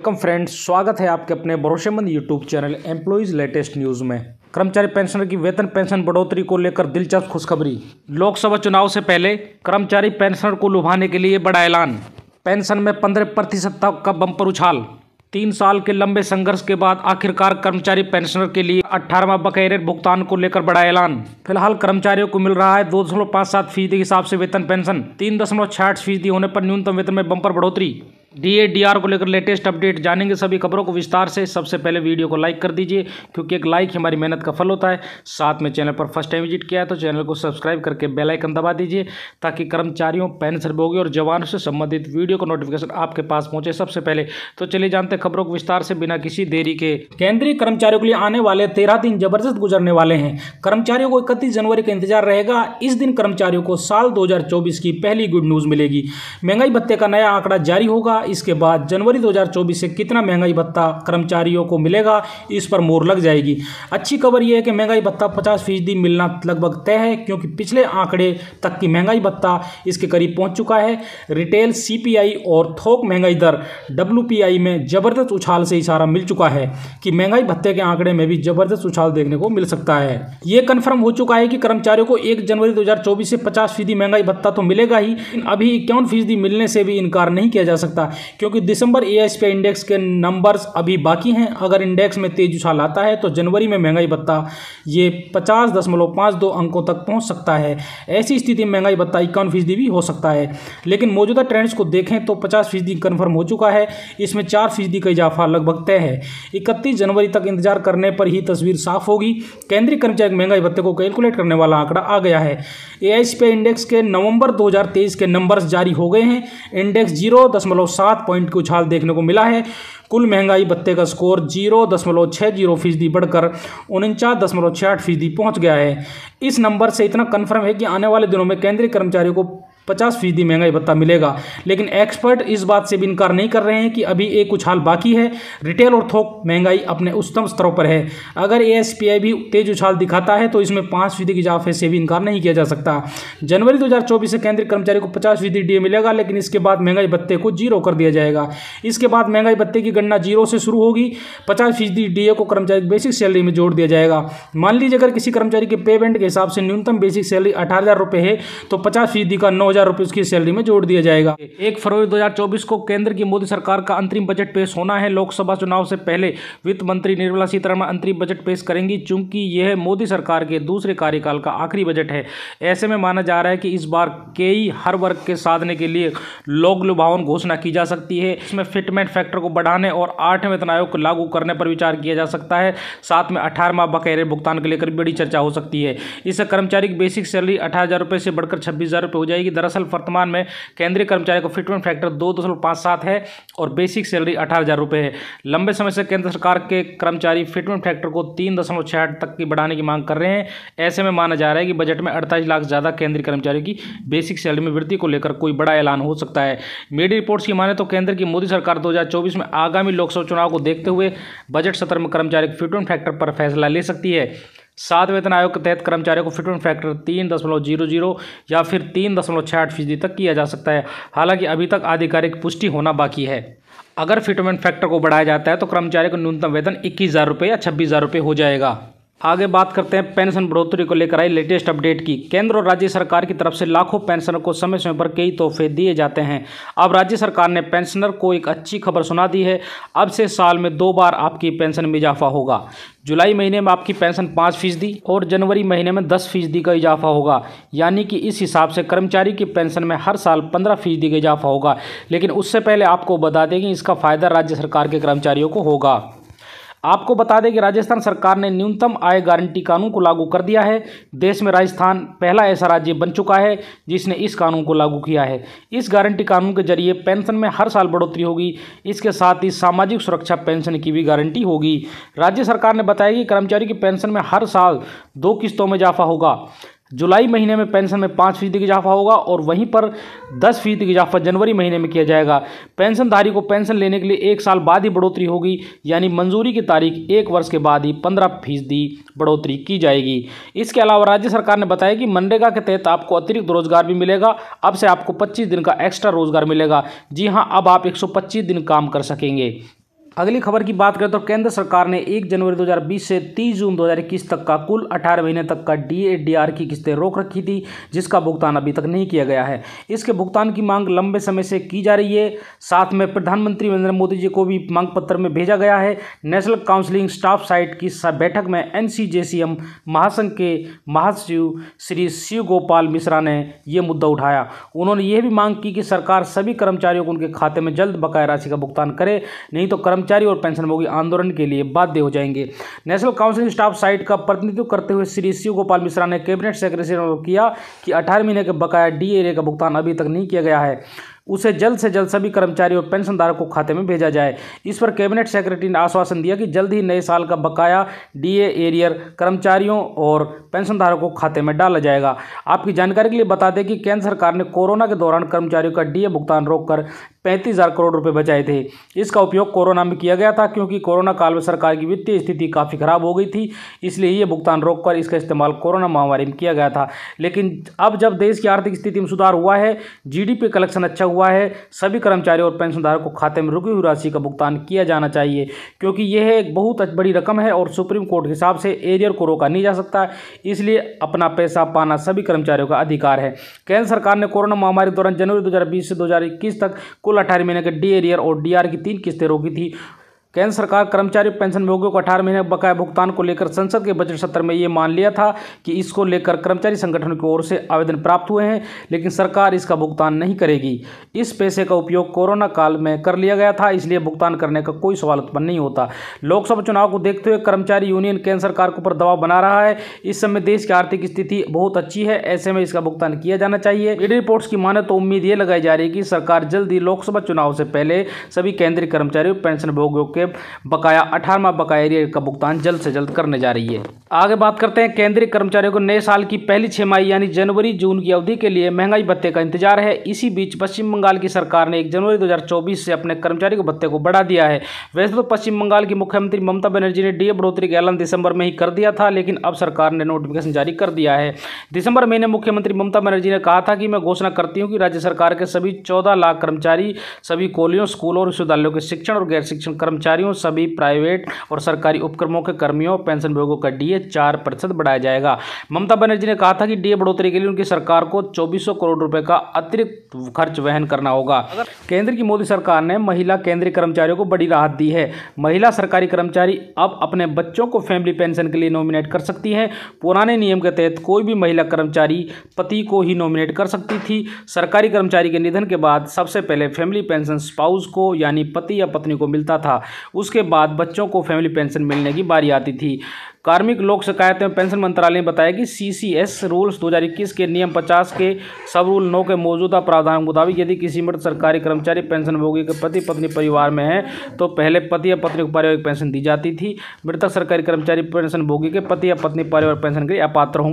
welcome friends स्वागत है आपके अपने भरोसेमंद YouTube channel employees latest news में कर्मचारी पेंशनर की वेतन पेंशन बढ़ोतरी को लेकर दिलचस्प खुशखबरी लोकसभा चुनाव से पहले कर्मचारी पेंशनर को लुभाने के लिए बड़ा ऐलान पेंशन में पंद्रह प्रतिशत तक का बम्पर उछाल तीन साल के लंबे संघर्ष के बाद आखिरकार कर्मचारी पेंशनर के लिए अठारहवा बकैर भुगतान को लेकर बड़ा ऐलान फिलहाल कर्मचारियों को मिल रहा है दो दशमलव पाँच सात फीसदी के हिसाब से वेतन पेंशन तीन दशमलव छियाठ फीसदी होने पर न्यूनतम वेतन में बम्पर बढ़ोतरी डीएडीआर को लेकर लेटेस्ट अपडेट जानेंगे सभी खबरों को विस्तार से सबसे पहले वीडियो को लाइक कर दीजिए क्योंकि एक लाइक हमारी मेहनत का फल होता है साथ में चैनल पर फर्स्ट टाइम विजिट किया है तो चैनल को सब्सक्राइब करके बेल आइकन दबा दीजिए ताकि कर्मचारियों पेंशन भोगी और जवानों से संबंधित वीडियो का नोटिफिकेशन आपके पास पहुंचे सबसे पहले तो चलिए जानते खबरों को विस्तार से बिना किसी देरी के केंद्रीय कर्मचारियों के लिए आने वाले तेरह दिन जबरदस्त गुजरने वाले हैं कर्मचारियों को इकतीस जनवरी का इंतजार रहेगा इस दिन कर्मचारियों को साल दो की पहली गुड न्यूज मिलेगी महंगाई भत्ते का नया आंकड़ा जारी होगा होगा इसके बाद जनवरी 2024 से कितना महंगाई भत्ता कर्मचारियों को मिलेगा इस पर मोर लग जाएगी अच्छी खबर यह है कि महंगाई भत्ता पचास फीसदी मिलना लगभग तय है क्योंकि पिछले आंकड़े तक की महंगाई भत्ता इसके करीब पहुंच चुका है रिटेल सी और थोक महंगाई दर डब्ल्यू में ज़बरदस्त उछाल से इशारा मिल चुका है कि महंगाई भत्ते के आंकड़े में भी ज़बरदस्त उछाल देखने को मिल सकता है ये कन्फर्म हो चुका है कि कर्मचारियों को एक जनवरी दो से पचास फीसदी महंगाई भत्ता तो मिलेगा ही अभी इक्यावन फीसदी मिलने से भी इनकार नहीं किया जा सकता क्योंकि दिसंबर ए एस इंडेक्स के नंबर्स अभी बाकी हैं अगर इंडेक्स में तेज उछाल आता है तो जनवरी में महंगाई भत्ता ये पचास दशमलव पाँच दो अंकों तक पहुंच सकता है ऐसी स्थिति में महंगाई भत्ता इक्यावन फीसदी भी हो सकता है लेकिन मौजूदा ट्रेंड्स को देखें तो पचास फीसदी कन्फर्म हो चुका है इसमें चार फीसदी का इजाफा लगभग तय है इकतीस जनवरी तक इंतजार करने पर ही तस्वीर साफ होगी केंद्रीय कर्मचारी महंगाई भत्ते को कैलकुलेट करने वाला आंकड़ा आ गया है ए इंडेक्स के नवंबर 2023 के नंबर्स जारी हो गए हैं इंडेक्स जीरो दशमलव सात पॉइंट की उछाल देखने को मिला है कुल महंगाई भत्ते का स्कोर जीरो दशमलव छः जीरो फीसदी बढ़कर उनचास दशमलव छियाठ फीसदी पहुँच गया है इस नंबर से इतना कन्फर्म है कि आने वाले दिनों में केंद्रीय कर्मचारियों को पचास फीसदी महंगाई भत्ता मिलेगा लेकिन एक्सपर्ट इस बात से भी इनकार नहीं कर रहे हैं कि अभी एक उछाल बाकी है रिटेल और थोक महंगाई अपने उच्चतम स्तरों पर है अगर ए भी तेज उछाल दिखाता है तो इसमें पाँच फीसदी की इजाफे से भी इनकार नहीं किया जा सकता जनवरी दो से केंद्रीय कर्मचारी को पचास फीसदी डी मिलेगा लेकिन इसके बाद महंगाई भत्ते को जीरो कर दिया जाएगा इसके बाद महंगाई भत्ते की गणना जीरो से शुरू होगी पचास फीसदी डी को कर्मचारी बेसिक सैलरी में जोड़ दिया जाएगा मान लीजिए अगर किसी कर्मचारी के पेमेंट के हिसाब से न्यूनतम बेसिक सैलरी अठारह है तो पचास फीसदी का नौ हजार रुपये उसकी सैलरी में जोड़ दिया जाएगा एक फरवरी 2024 को केंद्र की मोदी सरकार का अंतरिम बजट पेश होना है लोकसभा चुनाव से पहले वित्त मंत्री निर्मला सीतारमण अंतरिम बजट पेश करेंगी चूंकि यह मोदी सरकार के दूसरे कार्यकाल का आखिरी बजट है ऐसे में माना जा रहा है कि इस बार कई हर वर्ग के साधने के लिए लोक लुभावन घोषणा की जा सकती है इसमें फिटमेंट फैक्टर को बढ़ाने और आठ वेतन आयोग को लागू करने पर विचार किया जा सकता है साथ में अठारह माह बकैरे भुगतान को लेकर बड़ी चर्चा हो सकती है इससे कर्मचारी की बेसिक सैलरी अठारह हज़ार रुपये से बढ़कर छब्बीस हज़ार रुपये हो जाएगी दरअसल वर्तमान में केंद्रीय कर्मचारी को फिटमेंट फैक्टर दो दशमलव पाँच सात है और बेसिक सैलरी अठारह हज़ार रुपये है लंबे समय से केंद्र सरकार के कर्मचारी फिटमेंट फैक्टर को तीन दशमलव छः आठ तक की बढ़ाने की मांग कर रहे हैं ऐसे में माना जा रहा है कि बजट में अड़तालीस लाख ज़्यादा केंद्रीय कर्मचारियों की बेसिक सैलरी में वृद्धि को लेकर कोई बड़ा ऐलान हो सकता है मीडिया रिपोर्ट्स की माने तो केंद्र की मोदी सरकार दो में आगामी लोकसभा चुनाव को देखते हुए बजट सत्र में कर्मचारी फिटमेंट फैक्टर पर फैसला ले सकती है सात वेतन आयोग के तहत कर्मचारियों को फिटमेंट फैक्टर तीन दशमलव जीरो जीरो या फिर तीन दशमलव छः आठ फीसदी तक किया जा सकता है हालांकि अभी तक आधिकारिक पुष्टि होना बाकी है अगर फिटमेंट फैक्टर को बढ़ाया जाता है तो कर्मचारी को न्यूनतम वेतन इक्कीस हज़ार रुपये या छब्बीस हज़ार रुपये हो जाएगा आगे बात करते हैं पेंशन बढ़ोतरी को लेकर आई लेटेस्ट अपडेट की केंद्र और राज्य सरकार की तरफ से लाखों पेंशनर को समय समय पर कई तोहफे दिए जाते हैं अब राज्य सरकार ने पेंशनर को एक अच्छी खबर सुना दी है अब से साल में दो बार आपकी पेंशन में इजाफा होगा जुलाई महीने में आपकी पेंशन पाँच फीसदी और जनवरी महीने में दस फीसदी का इजाफा होगा यानी कि इस हिसाब से कर्मचारी की पेंशन में हर साल पंद्रह फीसदी का इजाफा होगा लेकिन उससे पहले आपको बता दें कि इसका फ़ायदा राज्य सरकार के कर्मचारियों को होगा आपको बता दें कि राजस्थान सरकार ने न्यूनतम आय गारंटी कानून को लागू कर दिया है देश में राजस्थान पहला ऐसा राज्य बन चुका है जिसने इस कानून को लागू किया है इस गारंटी कानून के जरिए पेंशन में हर साल बढ़ोतरी होगी इसके साथ ही सामाजिक सुरक्षा पेंशन की भी गारंटी होगी राज्य सरकार ने बताया कि कर्मचारी की पेंशन में हर साल दो किस्तों में इजाफा होगा जुलाई महीने में पेंशन में पाँच फीसदी इजाफा होगा और वहीं पर दस फीसदी इजाफा जनवरी महीने में किया जाएगा पेंशनधारी को पेंशन लेने के लिए एक साल बाद ही बढ़ोतरी होगी यानी मंजूरी की तारीख एक वर्ष के बाद ही पंद्रह फीसदी बढ़ोतरी की जाएगी इसके अलावा राज्य सरकार ने बताया कि मनरेगा के तहत आपको अतिरिक्त रोजगार भी मिलेगा अब से आपको पच्चीस दिन का एक्स्ट्रा रोजगार मिलेगा जी हाँ अब आप एक दिन काम कर सकेंगे अगली खबर की बात करें तो केंद्र सरकार ने 1 जनवरी 2020 से 30 जून 2021 तक का कुल 18 महीने तक का डी की किस्तें रोक रखी थी जिसका भुगतान अभी तक नहीं किया गया है इसके भुगतान की मांग लंबे समय से की जा रही है साथ में प्रधानमंत्री नरेंद्र मोदी जी को भी मांग पत्र में भेजा गया है नेशनल काउंसिलिंग स्टाफ साइट की बैठक में एन महासंघ के महासचिव श्री शिव गोपाल मिश्रा ने यह मुद्दा उठाया उन्होंने यह भी मांग की कि सरकार सभी कर्मचारियों को उनके खाते में जल्द बकाया राशि का भुगतान करे नहीं तो कर्म कर्मचारी और पेंशनभोगी आंदोलन के लिए बाध्य हो जाएंगे नेशनल काउंसिल स्टाफ साइट का प्रतिनिधित्व करते हुए श्री शिव गोपाल मिश्रा ने कैबिनेट सेक्रेटरी से अनुरोध किया कि अठारह महीने के बकाया डी एरिया का भुगतान अभी तक नहीं किया गया है उसे जल्द से जल्द सभी कर्मचारी और पेंशनधारक को खाते में भेजा जाए इस पर कैबिनेट सेक्रेटरी ने आश्वासन दिया कि जल्द ही नए साल का बकाया डीए एरियर कर्मचारियों और पेंशनधारकों को खाते में डाला जाएगा आपकी जानकारी के लिए बता दें कि केंद्र सरकार ने कोरोना के दौरान कर्मचारियों का डीए भुगतान रोककर पैंतीस हज़ार करोड़ रुपए बचाए थे इसका उपयोग कोरोना में किया गया था क्योंकि कोरोना काल में सरकार की वित्तीय स्थिति काफ़ी ख़राब हो गई थी इसलिए ये भुगतान रोककर इसका इस्तेमाल कोरोना महामारी में किया गया था लेकिन अब जब देश की आर्थिक स्थिति में सुधार हुआ है जीडीपी कलेक्शन अच्छा हुआ है सभी कर्मचारियों और पेंशनधारक को खाते में रुकी हुई राशि का भुगतान किया जाना चाहिए क्योंकि यह एक बहुत बड़ी रकम है और सुप्रीम कोर्ट के हिसाब से एरियर को रोका नहीं जा सकता इसलिए अपना पैसा पाना सभी कर्मचारियों का अधिकार है केंद्र सरकार ने कोरोना महामारी के दौरान जनवरी दो से दो तक कुल अठारह महीने के डी एरियर e और डी e की तीन किस्तें रोकी थी केंद्र सरकार कर्मचारी पेंशन भोगियों को अठारह महीने बकाया भुगतान को लेकर संसद के बजट सत्र में ये मान लिया था कि इसको लेकर कर्मचारी संगठन की ओर से आवेदन प्राप्त हुए हैं लेकिन सरकार इसका भुगतान नहीं करेगी इस पैसे का उपयोग कोरोना काल में कर लिया गया था इसलिए भुगतान करने का कोई सवाल उत्पन्न नहीं होता लोकसभा चुनाव को देखते हुए कर्मचारी यूनियन केंद्र सरकार के ऊपर दबाव बना रहा है इस समय देश की आर्थिक स्थिति बहुत अच्छी है ऐसे में इसका भुगतान किया जाना चाहिए ईडी रिपोर्ट्स की माने तो उम्मीद ये लगाई जा रही है कि सरकार जल्द ही लोकसभा चुनाव से पहले सभी केंद्रीय कर्मचारियों पेंशन भोगियों के के बकाया अठारहवा बकाया एरियर का भुगतान जल्द से जल्द करने जा रही है आगे बात करते हैं केंद्रीय कर्मचारियों को नए साल की पहली छमाही यानी जनवरी जून की अवधि के लिए महंगाई भत्ते का इंतजार है इसी बीच पश्चिम बंगाल की सरकार ने एक जनवरी दो से अपने कर्मचारी को भत्ते को बढ़ा दिया है वैसे तो पश्चिम बंगाल की मुख्यमंत्री ममता बनर्जी ने डीए बढ़ोतरी का ऐलान दिसंबर में ही कर दिया था लेकिन अब सरकार ने नोटिफिकेशन जारी कर दिया है दिसंबर महीने मुख्यमंत्री ममता बनर्जी ने कहा था कि मैं घोषणा करती हूँ कि राज्य सरकार के सभी चौदह लाख कर्मचारी सभी कॉलेजों स्कूलों और विश्वविद्यालयों के शिक्षण और गैर शिक्षण कर्मचारी कर्मचारियों सभी प्राइवेट और सरकारी उपक्रमों के कर्मियों और पेंशन भोगों का डीए चार प्रतिशत बढ़ाया जाएगा ममता बनर्जी ने कहा था कि डीए बढ़ोतरी के लिए उनकी सरकार को चौबीस करोड़ रुपए का अतिरिक्त खर्च वहन करना होगा केंद्र की मोदी सरकार ने महिला केंद्रीय कर्मचारियों को बड़ी राहत दी है महिला सरकारी कर्मचारी अब अपने बच्चों को फैमिली पेंशन के लिए नॉमिनेट कर सकती है पुराने नियम के तहत कोई भी महिला कर्मचारी पति को ही नॉमिनेट कर सकती थी सरकारी कर्मचारी के निधन के बाद सबसे पहले फैमिली पेंशन स्पाउस को यानी पति या पत्नी को मिलता था उसके बाद बच्चों को फैमिली पेंशन मिलने की बारी आती थी कार्मिक लोक शिकायत एवं पेंशन मंत्रालय ने बताया कि सी सी एस रूल्स दो हज़ार इक्कीस के नियम पचास के सब रूल नौ के मौजूदा प्रावधान के मुताबिक यदि किसी मृत सरकारी कर्मचारी पेंशनभोगी के पति पत्नी परिवार में है तो पहले पति या पत्नी को पारिवारिक पेंशन दी जाती थी मृतक सरकारी कर्मचारी पेंशनभोगी के पति या पत्नी पारिवारिक पेंशन के लिए अपात्र होंगे